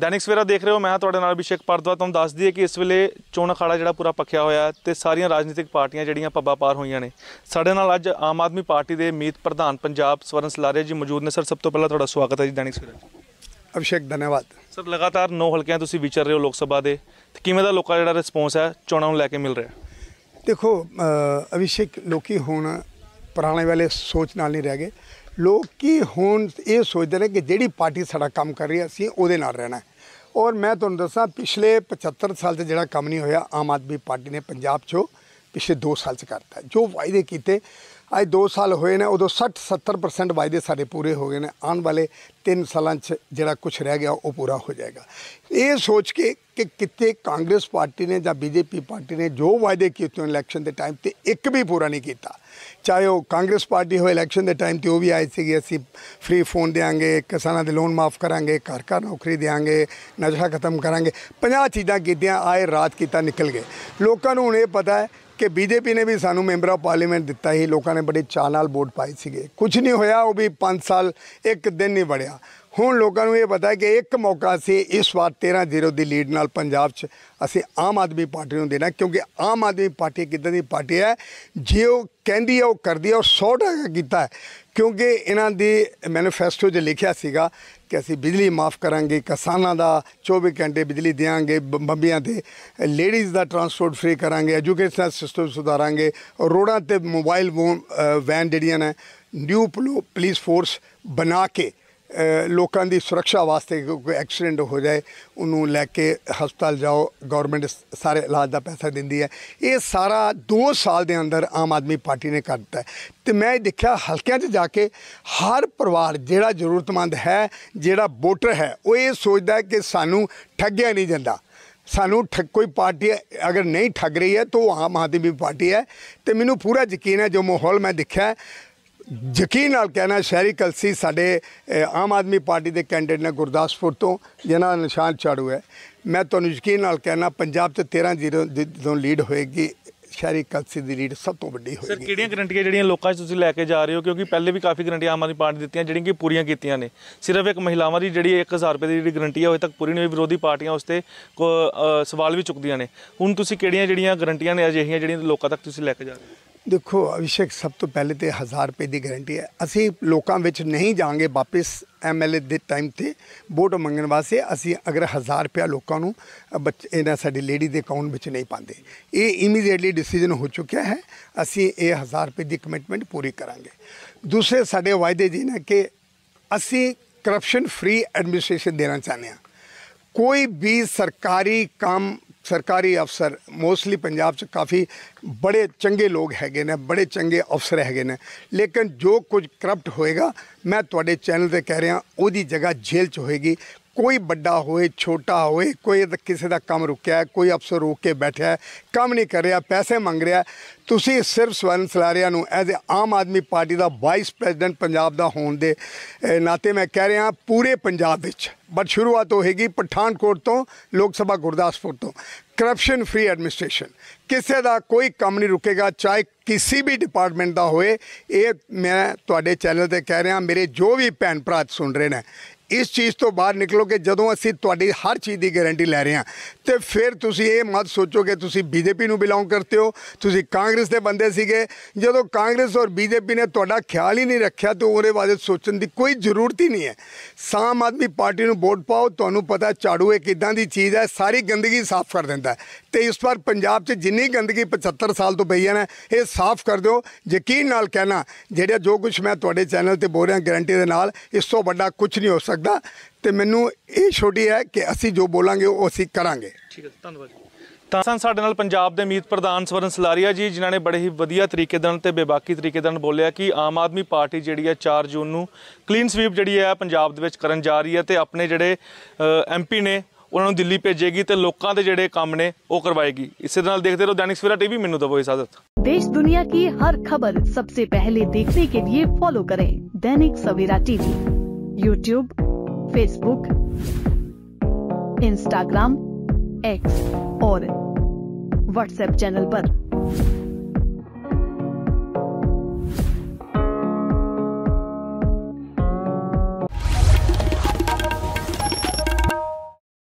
ਦੈਨਿਕ ਸਵੇਰਾ ਦੇਖ ਰਹੇ ਹੋ ਮੈਂ ਤੁਹਾਡੇ ਨਾਲ ਅਭਿਸ਼ੇਕ ਪਰਦਵਾ ਤੁਹਾਨੂੰ ਦੱਸ ਦਈਏ ਕਿ ਇਸ ਵੇਲੇ ਚੋਣ ਅਖਾੜਾ ਜਿਹੜਾ ਪੂਰਾ ਪੱਖਿਆ ਹੋਇਆ ਤੇ ਸਾਰੀਆਂ ਰਾਜਨੀਤਿਕ ਪਾਰਟੀਆਂ ਜਿਹੜੀਆਂ ਪੱਬਾ ਪਾਰ ਹੋਈਆਂ ਨੇ ਸਾਡੇ ਨਾਲ ਅੱਜ ਆਮ ਆਦਮੀ ਪਾਰਟੀ ਦੇ ਮੀਤ ਪ੍ਰਧਾਨ ਪੰਜਾਬ ਸਵਰਨ ਸਲਾਰੇ ਜੀ ਮੌਜੂਦ ਨੇ ਸਰ ਸਭ ਤੋਂ ਪਹਿਲਾਂ ਤੁਹਾਡਾ ਸਵਾਗਤ ਹੈ ਜੀ ਦੈਨਿਕ ਸਵੇਰਾ ਅਭਿਸ਼ੇਕ ਧੰਨਵਾਦ ਸਰ ਲਗਾਤਾਰ ਨੌ ਹਲਕਿਆਂ ਤੁਸੀਂ ਵਿਚਰ ਰਹੇ ਹੋ ਲੋਕ ਸਭਾ ਦੇ ਤੇ ਕਿਵੇਂ ਦਾ ਲੋਕਾਂ ਜਿਹੜਾ ਰਿਸਪੌਂਸ ਹੈ ਚੋਣਾਂ ਨੂੰ ਲੈ ਕੇ ਮਿਲ ਰਿਹਾ ਦੇਖੋ ਅਭਿਸ਼ੇਕ ਲੋਕੀ ਹੁਣ ਪੁਰਾਣੇ ਵਾਲੇ ਸੋਚ ਨਾਲ ਨਹੀਂ ਰਹਿ ਗਏ ਲੋਕ ਕੀ ਹੁਣ ਇਹ ਸੋਚਦੇ ਨੇ ਕਿ ਜਿਹੜੀ ਪਾਰਟੀ ਸਾਡਾ ਕੰਮ ਕਰ ਰਹੀ ਹੈ ਅਸੀਂ ਉਹਦੇ ਨਾਲ ਰਹਿਣਾ ਔਰ ਮੈਂ ਤੁਹਾਨੂੰ ਦੱਸਾਂ ਪਿਛਲੇ 75 ਸਾਲ ਤੇ ਜਿਹੜਾ ਕੰਮ ਨਹੀਂ ਹੋਇਆ ਆਮ ਆਦਮੀ ਪਾਰਟੀ ਨੇ ਪੰਜਾਬ 'ਚੋਂ ਪਿਛੇ 2 ਸਾਲ ਚ ਕਰਤਾ ਜੋ ਵਾਅਦੇ ਕੀਤੇ ਅੱਜ 2 ਸਾਲ ਹੋਏ ਨੇ ਉਦੋਂ 60 70% ਵਾਅਦੇ ਸਾਡੇ ਪੂਰੇ ਹੋ ਗਏ ਨੇ ਆਉਣ ਵਾਲੇ 3 ਸਾਲਾਂ 'ਚ ਜਿਹੜਾ ਕੁਝ ਰਹਿ ਗਿਆ ਉਹ ਪੂਰਾ ਹੋ ਜਾਏਗਾ ਇਹ ਸੋਚ ਕੇ ਕਿ ਕਿਤੇ ਕਾਂਗਰਸ ਪਾਰਟੀ ਨੇ ਜਾਂ ਬੀਜੇਪੀ ਪਾਰਟੀ ਨੇ ਜੋ ਵਾਅਦੇ ਕੀਤੇ ਇਲੈਕਸ਼ਨ ਦੇ ਟਾਈਮ ਤੇ ਇੱਕ ਵੀ ਪੂਰਾ ਨਹੀਂ ਕੀਤਾ ਚਾਹੇ ਉਹ ਕਾਂਗਰਸ ਪਾਰਟੀ ਹੋਏ ਇਲੈਕਸ਼ਨ ਦੇ ਟਾਈਮ ਤੇ ਉਹ ਵੀ ਆਏ ਸੀਗੇ ਅਸੀਂ ਫ੍ਰੀ ਫੋਨ ਦੇਾਂਗੇ ਕਿਸਾਨਾਂ ਦੇ ਲੋਨ ਮਾਫ ਕਰਾਂਗੇ ਘਰ ਘਰ ਨੌਕਰੀ ਦੇਾਂਗੇ ਨਸ਼ਾ ਖਤਮ ਕਰਾਂਗੇ 50 ਚੀਜ਼ਾਂ ਕੀਤੀਆਂ ਆਏ ਰਾਤ ਕੀਤਾ ਨਿਕਲ ਗਏ ਲੋਕਾਂ ਨੂੰ ਹੁਣ ਇਹ ਪਤਾ ਹੈ ਕਿ ਬੀਜੇਪੀ ਨੇ ਵੀ ਸਾਨੂੰ ਮੈਂਬਰ ਆਫ ਪਾਰਲੀਮੈਂਟ ਦਿੱਤਾ ਸੀ ਲੋਕਾਂ ਨੇ ਬੜੇ ਚਾਹ ਨਾਲ ਵੋਟ ਪਾਏ ਸੀਗੇ ਕੁਝ ਨਹੀਂ ਹੋਇਆ ਉਹ ਵੀ 5 ਸਾਲ ਇੱਕ ਦਿਨ ਨਹੀਂ ਵੜਿਆ ਹੁਣ ਲੋਕਾਂ ਨੂੰ ਇਹ ਪਤਾ ਹੈ ਕਿ ਇੱਕ ਮੌਕਾ ਸੀ ਇਸ ਵਾਰ 13-0 ਦੀ ਲੀਡ ਨਾਲ ਪੰਜਾਬ 'ਚ ਅਸੀਂ ਆਮ ਆਦਮੀ ਪਾਰਟੀ ਨੂੰ ਦੇਣਾ ਕਿਉਂਕਿ ਆਮ ਆਦਮੀ ਪਾਰਟੀ ਕਿਦਾਂ ਦੀ ਪਾਰਟੀ ਹੈ ਜੇ ਉਹ ਕਹਿੰਦੀ ਹੈ ਉਹ ਕਰਦੀ ਹੈ ਉਹ 100 ਕੀਤਾ ਕੀਤਾ ਕਿਉਂਕਿ ਇਹਨਾਂ ਦੀ ਮੈਨੀਫੈਸਟੋ 'ਚ ਲਿਖਿਆ ਸੀਗਾ ਕਿ ਅਸੀਂ ਬਿਜਲੀ ਮਾਫ ਕਰਾਂਗੇ ਕਿਸਾਨਾਂ ਦਾ 24 ਘੰਟੇ ਬਿਜਲੀ ਦੇਾਂਗੇ ਬੰਬੀਆਂ ਤੇ ਲੇਡੀਜ਼ ਦਾ ਟਰਾਂਸਪੋਰਟ ਫ੍ਰੀ ਕਰਾਂਗੇ ਐਜੂਕੇਸ਼ਨ ਸਿਸਟਮ ਸੁਧਾਰਾਂਗੇ ਰੋਡਾਂ ਤੇ ਮੋਬਾਈਲ ਵੈਨ ਜਿਹੜੀਆਂ ਨੇ ਨਿਊ ਪੁਲਿਸ ਫੋਰਸ ਬਣਾ ਕੇ ਲੋਕਾਂ ਦੀ ਸੁਰੱਖਿਆ ਵਾਸਤੇ ਕੋਈ ਐਕਸੀਡੈਂਟ ਹੋ ਜਾਏ ਉਹਨੂੰ ਲੈ ਕੇ ਹਸਪਤਾਲ ਜਾਓ ਗਵਰਨਮੈਂਟ ਸਾਰੇ ਇਲਾਜ ਦਾ ਪੈਸਾ ਦਿੰਦੀ ਹੈ ਇਹ ਸਾਰਾ 2 ਸਾਲ ਦੇ ਅੰਦਰ ਆਮ ਆਦਮੀ ਪਾਰਟੀ ਨੇ ਕਰ ਦਿੱਤਾ ਤੇ ਮੈਂ ਇਹ ਦੇਖਿਆ ਹਲਕਿਆਂ 'ਚ ਜਾ ਕੇ ਹਰ ਪਰਿਵਾਰ ਜਿਹੜਾ ਜ਼ਰੂਰਤਮੰਦ ਹੈ ਜਿਹੜਾ ਵੋਟਰ ਹੈ ਉਹ ਇਹ ਸੋਚਦਾ ਹੈ ਕਿ ਸਾਨੂੰ ਠੱਗਿਆ ਨਹੀਂ ਜਾਂਦਾ ਸਾਨੂੰ ਠੱਗ ਕੋਈ ਪਾਰਟੀ ਅਗਰ ਨਹੀਂ ਠੱਗ ਰਹੀ ਹੈ ਤਾਂ ਉਹ ਆਮ ਆਦਮੀ ਪਾਰਟੀ ਹੈ ਤੇ ਮੈਨੂੰ ਪੂਰਾ ਯਕੀਨ ਹੈ ਜੋ ਮਾਹੌਲ ਮੈਂ ਦੇਖਿਆ ਯਕੀਨ ਨਾਲ ਕਹਿਣਾ ਸ਼ਹਿਰੀ ਕਲਸੀ ਸਾਡੇ ਆਮ ਆਦਮੀ ਪਾਰਟੀ ਦੇ ਕੈਂਡੀਡੇਟ ਨੇ ਗੁਰਦਾਸਪੁਰ ਤੋਂ ਜਿਨ੍ਹਾਂ ਦਾ ਨਿਸ਼ਾਨ ਚਾੜੂ ਹੈ ਮੈਂ ਤੁਹਾਨੂੰ ਯਕੀਨ ਨਾਲ ਕਹਿਣਾ ਪੰਜਾਬ ਤੇ 13 ਜ਼ੀਰੋ ਤੋਂ ਲੀਡ ਹੋਏਗੀ ਸ਼ਹਿਰੀ ਕਲਸੀ ਦੀ ਲੀਡ ਸਭ ਤੋਂ ਵੱਡੀ ਹੋਏਗੀ ਸਰ ਕਿਹੜੀਆਂ ਗਰੰਟੀਆਂ ਜਿਹੜੀਆਂ ਲੋਕਾਂ 'ਚ ਤੁਸੀਂ ਲੈ ਕੇ ਜਾ ਰਹੇ ਹੋ ਕਿਉਂਕਿ ਪਹਿਲੇ ਵੀ ਕਾਫੀ ਗਰੰਟੀਆਂ ਆਮ ਆਦਮੀ ਪਾਰਟੀ ਦਿੱਤੀਆਂ ਜਿਹੜੀਆਂ ਕਿ ਪੂਰੀਆਂ ਕੀਤੀਆਂ ਨੇ ਸਿਰਫ ਇੱਕ ਮਹਿਲਾਵਾਂ ਦੀ ਜਿਹੜੀ 1000 ਰੁਪਏ ਦੀ ਜਿਹੜੀ ਗਰੰਟੀ ਹੈ ਉਹ ਤੱਕ ਪੂਰੀ ਨਹੀਂ ਵਿਰੋਧੀ ਪਾਰਟੀਆਂ ਉਸ ਤੇ ਸਵਾਲ ਵੀ ਚੁੱਕਦੀਆਂ ਨੇ ਹੁਣ ਤੁਸੀਂ ਕਿਹੜੀਆਂ ਜਿਹੜੀਆਂ ਗਰੰਟੀਆਂ ਨੇ ਅਜਿਹੀਆਂ ਜਿਹੜੀਆਂ ਲੋਕਾਂ ਤੱਕ ਤੁਸੀਂ ਲੈ ਕੇ ਜਾ ਰਹੇ ਹੋ ਦੇਖੋ ਅਭਿਸ਼ੇਕ ਸਭ ਤੋਂ ਪਹਿਲੇ ਤੇ 1000 ਰੁਪਏ ਦੀ ਗਾਰੰਟੀ ਹੈ ਅਸੀਂ ਲੋਕਾਂ ਵਿੱਚ ਨਹੀਂ ਜਾਾਂਗੇ ਵਾਪਸ ਐਮਐਲਏ ਦੇ ਟਾਈਮ ਤੇ ਵੋਟ ਮੰਗਣ ਵਾਸਤੇ ਅਸੀਂ ਅਗਰ 1000 ਰੁਪਏ ਲੋਕਾਂ ਨੂੰ ਇਹਨਾਂ ਸਾਡੀ ਲੇਡੀ ਦੇ ਅਕਾਊਂਟ ਵਿੱਚ ਨਹੀਂ ਪਾਉਂਦੇ ਇਹ ਇਮੀਡੀਏਟਲੀ ਡਿਸੀਜਨ ਹੋ ਚੁੱਕਿਆ ਹੈ ਅਸੀਂ ਇਹ 1000 ਰੁਪਏ ਦੀ ਕਮਿਟਮੈਂਟ ਪੂਰੀ ਕਰਾਂਗੇ ਦੂਸਰੇ ਸਾਡੇ ਵਾਅਦੇ ਜੀ ਨੇ ਕਿ ਅਸੀਂ ਕਰਪਸ਼ਨ ਫ੍ਰੀ ਐਡਮਿਨਿਸਟ੍ਰੇਸ਼ਨ ਦੇਣਾ ਚਾਹੁੰਦੇ ਹਾਂ ਕੋਈ ਵੀ ਸਰਕਾਰੀ ਕੰਮ ਸਰਕਾਰੀ ਅਫਸਰ ਮੋਸਟਲੀ ਪੰਜਾਬ 'ਚ ਕਾਫੀ ਬੜੇ ਚੰਗੇ ਲੋਕ ਹੈਗੇ ਨੇ ਬੜੇ ਚੰਗੇ ਅਫਸਰ ਹੈਗੇ ਨੇ ਲੇਕਿਨ ਜੋ ਕੁਝ ਕਰਪਟ ਹੋਏਗਾ ਮੈਂ ਤੁਹਾਡੇ ਚੈਨਲ ਤੇ ਕਹਿ ਰਿਹਾ ਉਹਦੀ ਜਗ੍ਹਾ ਜੇਲ੍ਹ 'ਚ ਹੋਏਗੀ ਕੋਈ ਵੱਡਾ ਹੋਏ ਛੋਟਾ ਹੋਏ ਕੋਈ ਕਿਸੇ ਦਾ ਕੰਮ ਰੁਕਿਆ ਕੋਈ ਅਫਸਰ ਰੁਕ ਕੇ ਬੈਠਿਆ ਕੰਮ ਨਹੀਂ ਕਰ ਰਿਹਾ ਪੈਸੇ ਮੰਗ ਰਿਹਾ ਤੁਸੀਂ ਸਿਰਫ ਸਵਰਨ ਸਲਾਰੀਆ ਨੂੰ as a Aam Aadmi party ਦਾ ਵਾਈਸ ਪ੍ਰੈਜ਼ੀਡੈਂਟ ਪੰਜਾਬ ਦਾ ਹੋਣ ਦੇ ਨਾਤੇ ਮੈਂ ਕਹਿ ਰਿਹਾ ਪੂਰੇ ਪੰਜਾਬ ਵਿੱਚ ਬਟ ਸ਼ੁਰੂਆਤ ਹੋਏਗੀ ਪਠਾਨਕੋਟ ਤੋਂ ਲੋਕ ਸਭਾ ਗੁਰਦਾਸਪੁਰ ਤੋਂ ਕਰਪਸ਼ਨ ਫ੍ਰੀ ਐਡਮਿਨਿਸਟ੍ਰੇਸ਼ਨ ਕਿਸੇ ਦਾ ਕੋਈ ਕੰਮ ਨਹੀਂ ਰੁਕੇਗਾ ਚਾਹੇ ਕਿਸੇ ਵੀ ਡਿਪਾਰਟਮੈਂਟ ਦਾ ਹੋਏ ਇਹ ਮੈਂ ਤੁਹਾਡੇ ਚੈਨਲ ਤੇ ਕਹਿ ਰਿਹਾ ਮੇਰੇ ਜੋ ਵੀ ਭੈਣ ਭਰਾ ਸੁਣ ਰਹੇ ਨੇ ਇਸ ਚੀਜ਼ ਤੋਂ ਬਾਹਰ ਨਿਕਲੋ ਕਿ ਜਦੋਂ ਅਸੀਂ ਤੁਹਾਡੀ ਹਰ ਚੀਜ਼ ਦੀ ਗਾਰੰਟੀ ਲੈ ਰਹੇ ਹਾਂ ਤੇ ਫਿਰ ਤੁਸੀਂ ਇਹ ਮਤ ਸੋਚੋ ਕਿ ਤੁਸੀਂ ਬੀਜੇਪੀ ਨੂੰ ਬਿਲੋਂਗ ਕਰਦੇ ਹੋ ਤੁਸੀਂ ਕਾਂਗਰਸ ਦੇ ਬੰਦੇ ਸੀਗੇ ਜਦੋਂ ਕਾਂਗਰਸ ਔਰ ਬੀਜੇਪੀ ਨੇ ਤੁਹਾਡਾ ਖਿਆਲ ਹੀ ਨਹੀਂ ਰੱਖਿਆ ਤੇ ਉਹਦੇ ਬਾਰੇ ਸੋਚਣ ਦੀ ਕੋਈ ਜ਼ਰੂਰਤ ਹੀ ਨਹੀਂ ਹੈ ਸਾਮ ਆਦਮੀ ਪਾਰਟੀ ਨੂੰ ਵੋਟ ਪਾਓ ਤੁਹਾਨੂੰ ਪਤਾ ਝਾੜੂ ਇੱਕ ਇਦਾਂ ਦੀ ਚੀਜ਼ ਹੈ ਸਾਰੀ ਗੰਦਗੀ ਸਾਫ਼ ਕਰ ਦਿੰਦਾ ਤੇ ਇਸ ਵਾਰ ਪੰਜਾਬ 'ਚ ਜਿੰਨੀ ਗੰਦਗੀ 75 ਸਾਲ ਤੋਂ ਪਈ ਹੈ ਨਾ ਇਹ ਸਾਫ਼ ਕਰ ਦਿਓ ਯਕੀਨ ਨਾਲ ਕਹਿਣਾ ਜਿਹੜਾ ਜੋ ਕੁਝ ਮੈਂ ਤੁਹਾਡੇ ਚੈਨਲ ਤੇ ਬੋਲ ਰਿਹਾ ਗਾਰੰਟੀ ਦੇ ਨਾਲ ਇਸ ਤੋਂ ਵੱਡਾ ਕੁਝ ਨਹੀਂ ਹੋ ਸਕਦਾ ਸਕਦਾ ਤੇ ਮੈਨੂੰ ਇਹ ਛੋਟੀ ਹੈ ਕਿ ਅਸੀਂ ਜੋ ਬੋਲਾਂਗੇ ਉਹ ਅਸੀਂ ਕਰਾਂਗੇ ਠੀਕ ਹੈ ਧੰਨਵਾਦ ਤਾਂ ਸਨ ਸਾਡੇ ਨਾਲ ਪੰਜਾਬ ਦੇ ਮੀਤ ਪ੍ਰਧਾਨ ਸਵਰਨ ਸਲਾਰੀਆ ਜੀ ਜਿਨ੍ਹਾਂ ਨੇ ਬੜੇ ਹੀ ਵਧੀਆ ਤਰੀਕੇ ਨਾਲ ਤੇ ਬੇਬਾਕੀ ਤਰੀਕੇ ਨਾਲ ਬੋਲਿਆ ਕਿ ਆਮ ਆਦਮੀ ਪਾਰਟੀ ਜਿਹੜੀ ਹੈ 4 ਜੂਨ ਨੂੰ ਕਲੀਨ ਸਵੀਪ ਜਿਹੜੀ ਹੈ ਪੰਜਾਬ ਦੇ ਵਿੱਚ ਕਰਨ ਜਾ ਰਹੀ ਹੈ ਤੇ ਆਪਣੇ ਜਿਹੜੇ ਐਮਪੀ ਨੇ ਉਹਨਾਂ ਨੂੰ ਦਿੱਲੀ ਭੇਜੇਗੀ ਤੇ ਲੋਕਾਂ ਦੇ ਜਿਹੜੇ ਕੰਮ ਨੇ ਉਹ ਕਰਵਾਏਗੀ ਇਸੇ ਨਾਲ ਦੇਖਦੇ ਰਹੋ ਦੈਨਿਕ ਸਵੇਰਾ ਟੀਵੀ ਮੈਨੂੰ ਦਵੋ ਇਜਾਜ਼ਤ ਦੁਨੀਆ दुनिया ਹਰ ਖਬਰ ਸਭ ਤੋਂ ਪਹਿਲੇ ਦੇਖਣੇ ਕੇ ਲਿਏ ਫੋਲੋ ਕਰੇ Dainik Savera TV YouTube Facebook Instagram X और व्हाट्सएप चैनल पर